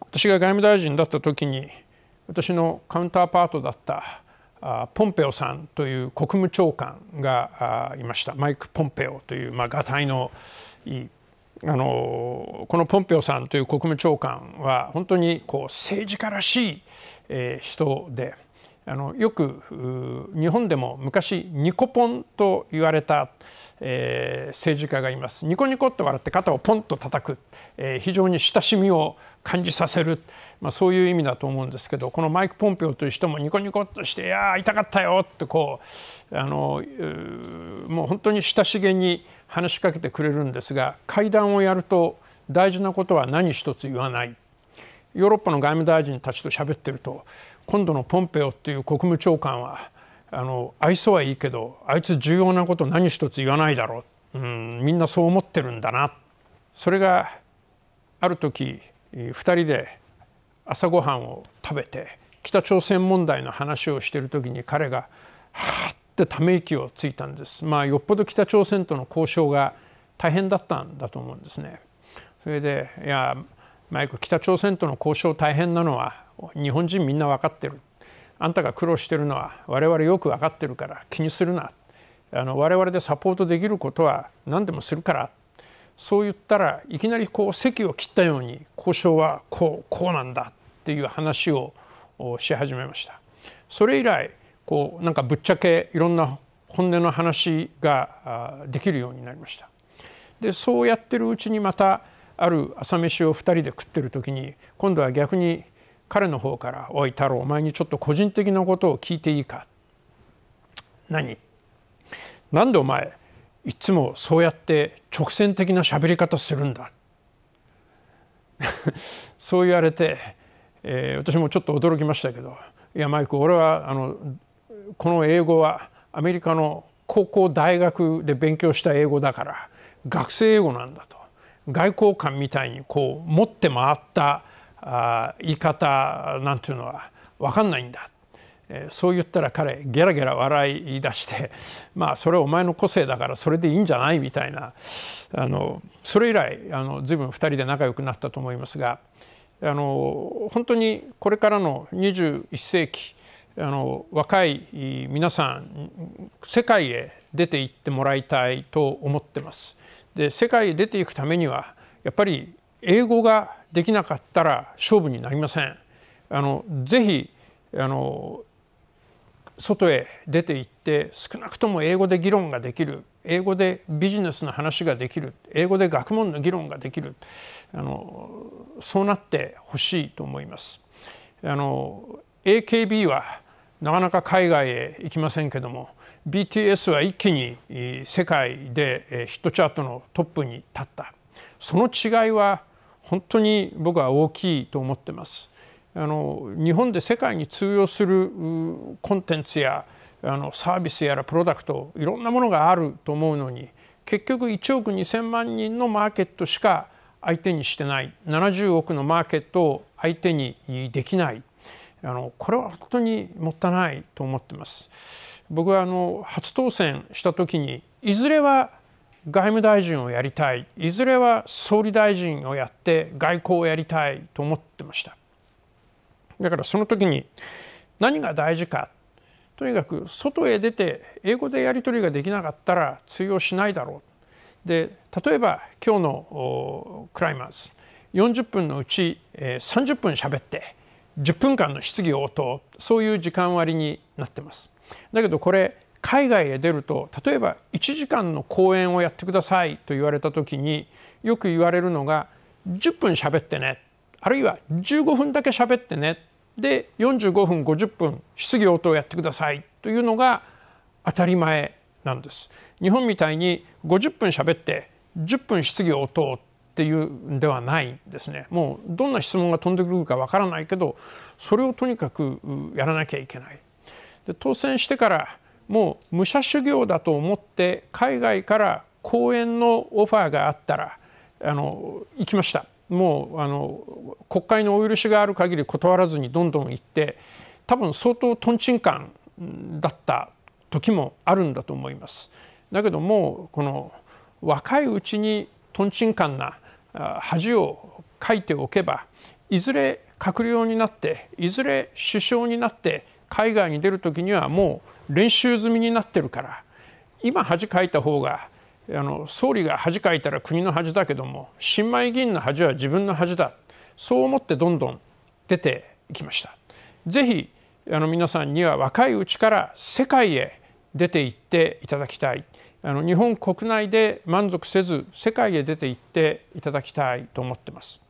私が外務大臣だった時に私のカウンターパートだったポンペオさんという国務長官がいましたマイク・ポンペオという、まあ、がたいのいいあのこのポンペオさんという国務長官は本当にこう政治家らしい、え人で。あのよく日本でも昔ニコポンと言われた、えー、政治家がいますニコニコって笑って肩をポンと叩く、えー、非常に親しみを感じさせる、まあ、そういう意味だと思うんですけどこのマイク・ポンペオという人もニコニコとして「いや痛かったよ」ってこうあのもう本当に親しげに話しかけてくれるんですが会談をやると大事なことは何一つ言わない。ヨーロッパの外務大臣たちと喋ってると今度のポンペオっていう国務長官はあの愛想はいいけどあいつ重要なこと何一つ言わないだろう、うん、みんなそう思ってるんだなそれがある時2人で朝ごはんを食べて北朝鮮問題の話をしている時に彼がはあってため息をついたんです。まあ、よっぽど北朝鮮との交渉が大変だったんだと思うんですね。それでいやマイク北朝鮮との交渉大変なのは日本人みんな分かってるあんたが苦労してるのは我々よく分かってるから気にするなあの我々でサポートできることは何でもするからそう言ったらいきなりこう席を切ったように交渉はこうこうなんだっていう話をし始めました。それ以来こうなんかぶっちゃけいろんな本音の話ができるようになりました。でそうやってるうちにまたある朝飯を2人で食ってる時に今度は逆に彼の方から「おい太郎お前にちょっと個人的なことを聞いていいか?」何「何でお前いつもそうやって直線的な喋り方するんだ」そう言われて、えー、私もちょっと驚きましたけど「いやマイク俺はあのこの英語はアメリカの高校大学で勉強した英語だから学生英語なんだ」と。外交官みたいにこう持って回ったあ言い方なんていうのは分かんないんだ、えー、そう言ったら彼ゲラゲラ笑い出して まあそれお前の個性だからそれでいいんじゃないみたいなあのそれ以来あの随分2人で仲良くなったと思いますがあの本当にこれからの21世紀あの若い皆さん世界へ出て行ってもらいたいと思ってます。で世界へ出ていくためにはやっぱり英語ができなかったら勝負になりません。あのぜひあの外へ出て行って少なくとも英語で議論ができる英語でビジネスの話ができる英語で学問の議論ができるあのそうなってほしいと思います。あの AKB はなかなか海外へ行きませんけども BTS は一気に世界でヒットチャートのトップに立ったその違いは本当に僕は大きいと思ってます。あの日本で世界に通用するコンテンツやあのサービスやらプロダクトいろんなものがあると思うのに結局1億2,000万人のマーケットしか相手にしてない70億のマーケットを相手にできないあのこれは本当にもったいないと思ってます。僕はあの初当選した時にいずれは外務大臣をやりたいいずれは総理大臣をやって外交をやりたいと思ってましただからその時に何が大事かとにかく外へ出て英語でやり取りができなかったら通用しないだろうで例えば今日のクライマーズ40分のうち30分喋って10分間の質疑応答そういう時間割になってます。だけどこれ海外へ出ると例えば1時間の講演をやってくださいと言われた時によく言われるのが10分喋ってねあるいは15分だけ喋ってねで45分50分質疑応答をやってくださいというのが当たり前なんです。日本みたいに50分喋って10分質疑応答っていうんではないですねもうどんな質問が飛んでくるかわからないけどそれをとにかくやらなきゃいけない。で当選してからもう武者修行だと思って海外から講演のオファーがあったらあの行きましたもうあの国会のお許しがある限り断らずにどんどん行って多分相当とんちんかんだった時もあるんだと思います。だけどもこの若いうちにとんちんかんな恥をかいておけばいずれ閣僚になっていずれ首相になって海外に出る時にはもう練習済みになってるから今恥かいた方があの総理が恥かいたら国の恥だけども新米議員の恥は自分の恥だそう思ってどんどん出ていきました。ぜひあの皆さんには若いうちから世界へ出て行っていただきたいあの日本国内で満足せず世界へ出て行っていただきたいと思ってます。